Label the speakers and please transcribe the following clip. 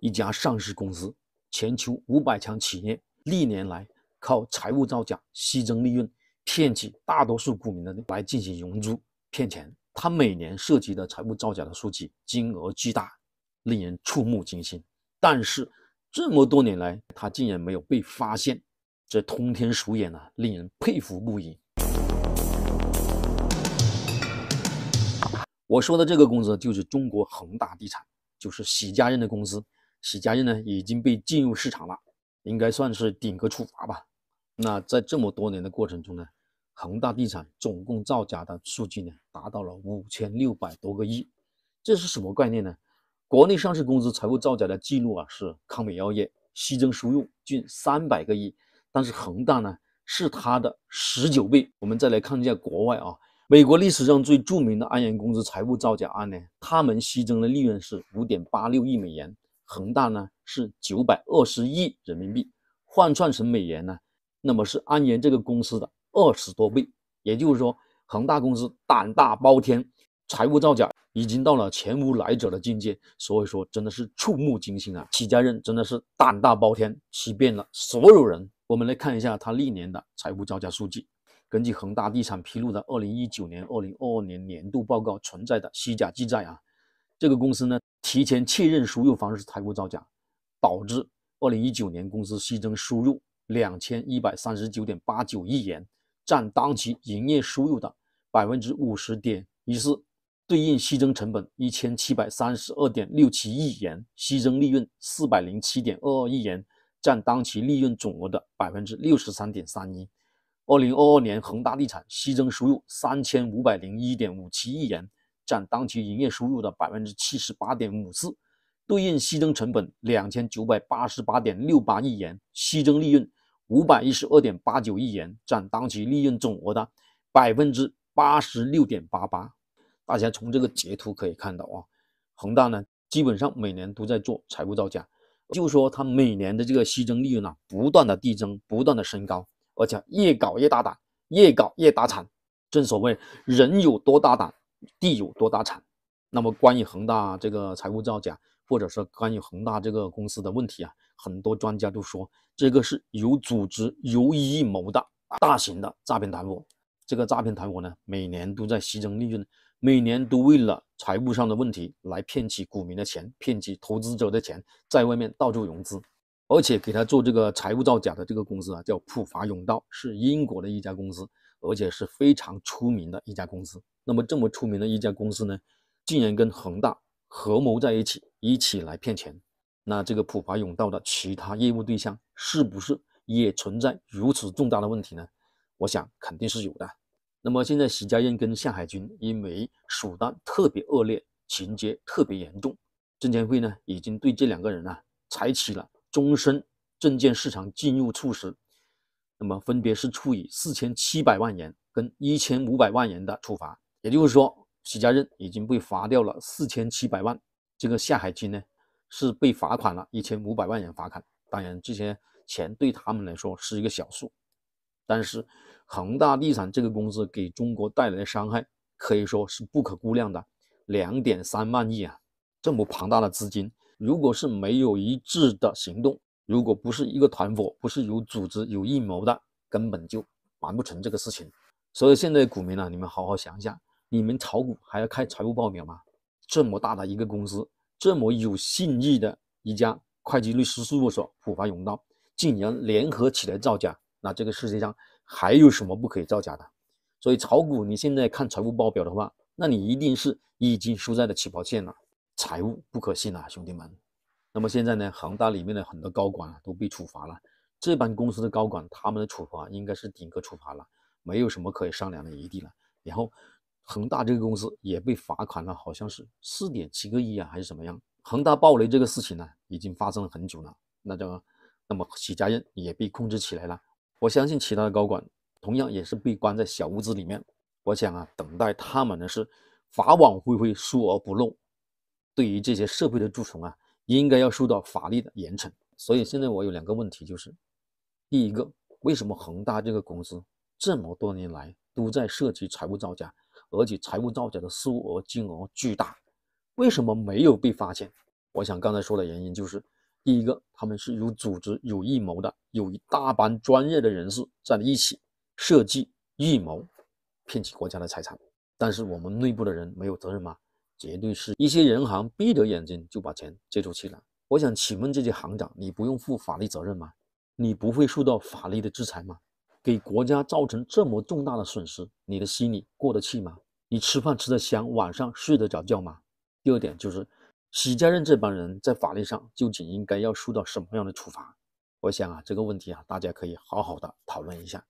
Speaker 1: 一家上市公司，全球五百强企业，历年来靠财务造假虚增利润，骗取大多数股民的来进行融资骗钱。他每年涉及的财务造假的数据金额巨大，令人触目惊心。但是这么多年来，他竟然没有被发现，这通天鼠眼啊，令人佩服不已。我说的这个公司就是中国恒大地产，就是许家人的公司。许家印呢已经被进入市场了，应该算是顶格处罚吧。那在这么多年的过程中呢，恒大地产总共造假的数据呢达到了五千六百多个亿，这是什么概念呢？国内上市公司财务造假的记录啊是康美药业虚增收入近三百个亿，但是恒大呢是它的十九倍。我们再来看一下国外啊，美国历史上最著名的安源公司财务造假案呢，他们虚增的利润是五点八六亿美元。恒大呢是九百二十亿人民币，换算成美元呢，那么是安源这个公司的二十多倍。也就是说，恒大公司胆大包天，财务造假已经到了前无来者的境界。所以说，真的是触目惊心啊！许家印真的是胆大包天，欺骗了所有人。我们来看一下他历年的财务造假数据。根据恒大地产披露的二零一九年、二零二二年年度报告存在的虚假记载啊。这个公司呢，提前确认输入方式财务造假，导致二零一九年公司虚增收入两千一百三十九点八九亿元，占当期营业收入的百分之五十点一四，对应虚增成本一千七百三十二点六七亿元，虚增利润四百零七点二二亿元，占当期利润总额的百分之六十三点三一。二零二二年恒大地产虚增收入三千五百零一点五七亿元。占当期营业收入的百分之七十八点五四，对应息增成本两千九百八十八点六八亿元，息增利润五百一十二点八九亿元，占当期利润总额的百分之八十六点八八。大家从这个截图可以看到啊，恒大呢基本上每年都在做财务造假，就说它每年的这个息增利润啊不断的递增，不断的升高，而且越搞越大胆，越搞越大产。正所谓人有多大胆。地有多大产？那么关于恒大这个财务造假，或者说关于恒大这个公司的问题啊，很多专家都说这个是有组织、有预谋的大型的诈骗团伙。这个诈骗团伙呢，每年都在牺牲利润，每年都为了财务上的问题来骗取股民的钱、骗取投资者的钱，在外面到处融资，而且给他做这个财务造假的这个公司啊，叫普华永道，是英国的一家公司。而且是非常出名的一家公司。那么这么出名的一家公司呢，竟然跟恒大合谋在一起，一起来骗钱。那这个普华永道的其他业务对象是不是也存在如此重大的问题呢？我想肯定是有的。那么现在许家印跟向海军因为手段特别恶劣，情节特别严重，证监会呢已经对这两个人啊采取了终身证券市场禁入措施。那么，分别是处以四千七百万元跟一千五百万元的处罚，也就是说，许家印已经被罚掉了四千七百万，这个下海金呢是被罚款了一千五百万元罚款。当然，这些钱对他们来说是一个小数，但是恒大地产这个公司给中国带来的伤害可以说是不可估量的，两点三万亿啊，这么庞大的资金，如果是没有一致的行动。如果不是一个团伙，不是有组织、有阴谋的，根本就完不成这个事情。所以现在股民呢，你们好好想一想，你们炒股还要看财务报表吗？这么大的一个公司，这么有信誉的一家会计律师事务所——普华永道，竟然联合起来造假，那这个世界上还有什么不可以造假的？所以炒股，你现在看财务报表的话，那你一定是已经输在了起跑线了。财务不可信了，兄弟们。那么现在呢，恒大里面的很多高管啊都被处罚了。这帮公司的高管，他们的处罚应该是顶格处罚了，没有什么可以商量的余地了。然后，恒大这个公司也被罚款了，好像是四点七个亿啊，还是怎么样？恒大暴雷这个事情呢，已经发生了很久了。那就，那么许家印也被控制起来了。我相信其他的高管同样也是被关在小屋子里面。我想啊，等待他们的是法网恢恢，疏而不漏。对于这些社会的蛀虫啊！应该要受到法律的严惩。所以现在我有两个问题，就是第一个，为什么恒大这个公司这么多年来都在涉及财务造假，而且财务造假的数额金额巨大，为什么没有被发现？我想刚才说的原因就是，第一个，他们是有组织、有预谋的，有一大帮专业的人士在一起设计预谋，骗取国家的财产。但是我们内部的人没有责任吗？绝对是一些银行闭着眼睛就把钱借出去了。我想请问这些行长，你不用负法律责任吗？你不会受到法律的制裁吗？给国家造成这么重大的损失，你的心里过得去吗？你吃饭吃得香，晚上睡得着觉吗？第二点就是，许家印这帮人在法律上究竟应该要受到什么样的处罚？我想啊，这个问题啊，大家可以好好的讨论一下。